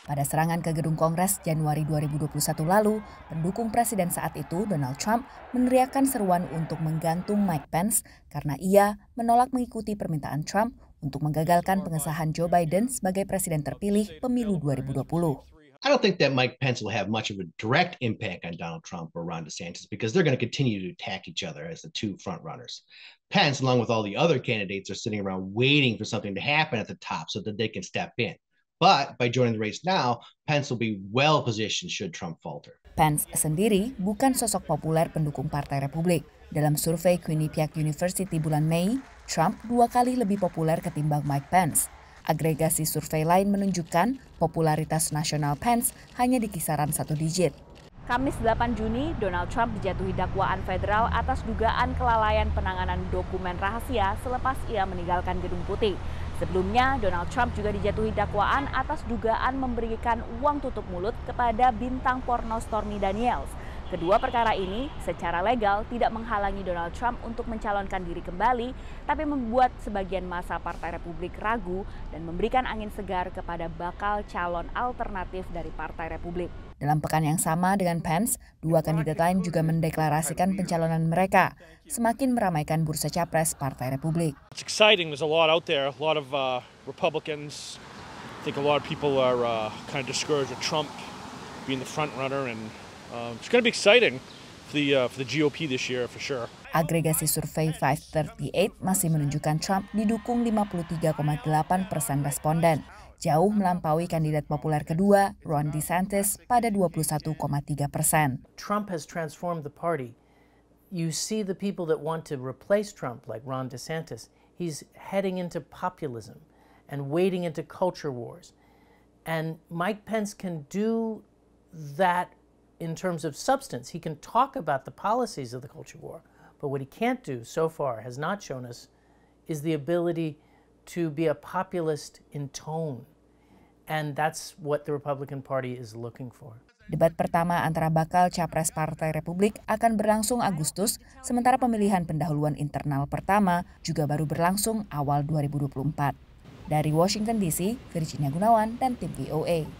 Pada serangan ke gedung Kongres Januari 2021 lalu, pendukung presiden saat itu, Donald Trump, meneriakkan seruan untuk menggantung Mike Pence karena ia menolak mengikuti permintaan Trump untuk menggagalkan pengesahan Joe Biden sebagai presiden terpilih pemilu 2020. I don't think that Mike Pence will have much of a direct impact on Donald Trump or Ron DeSantis because they're going to continue to attack each other as the two front runners. Pence, along with all the other candidates, are sitting around waiting for something to happen at the top so that they can step in. But by joining the race now, Pence will be well positioned should Trump falter. Pence sendiri bukan sosok populer pendukung Partai Republik. Dalam survei Quinnipiac University bulan Mei, Trump dua kali lebih populer ketimbang Mike Pence. Agregasi survei lain menunjukkan popularitas nasional Pence hanya di kisaran satu digit. Kamis 8 Juni, Donald Trump dijatuhi dakwaan federal atas dugaan kelalaian penanganan dokumen rahasia selepas ia meninggalkan Gedung Putih. Sebelumnya, Donald Trump juga dijatuhi dakwaan atas dugaan memberikan uang tutup mulut kepada bintang porno Stormy Daniels. Kedua perkara ini secara legal tidak menghalangi Donald Trump untuk mencalonkan diri kembali, tapi membuat sebagian masa Partai Republik ragu dan memberikan angin segar kepada bakal calon alternatif dari Partai Republik. Dalam pekan yang sama dengan Pence, dua kandidat lain juga mendeklarasikan pencalonan mereka, semakin meramaikan bursa capres Partai Republik. It's exciting. There's a lot out there. A lot of uh, Republicans. I think a lot of people are uh, kind of discouraged with Trump being the front runner and Um, it's going to be exciting for the, uh, for the GOP this year for sure. Agregasi survei 538 masih menunjukkan Trump didukung 53,8 persen responden, jauh melampaui kandidat populer kedua Ron DeSantis pada 21,3 persen. Trump has transformed the party. You see the people that want to replace Trump, like Ron DeSantis, he's heading into populism and wading into culture wars. And Mike Pence can do that in terms of substance. He can talk about the policies of the culture war, but what he can't do so far, has not shown us, is the ability to be a populist in tone. And that's what the Republican Party is looking for. Debat pertama antara bakal capres Partai Republik akan berlangsung Agustus, sementara pemilihan pendahuluan internal pertama juga baru berlangsung awal 2024. Dari Washington DC, Virginia Gunawan dan tim VOA.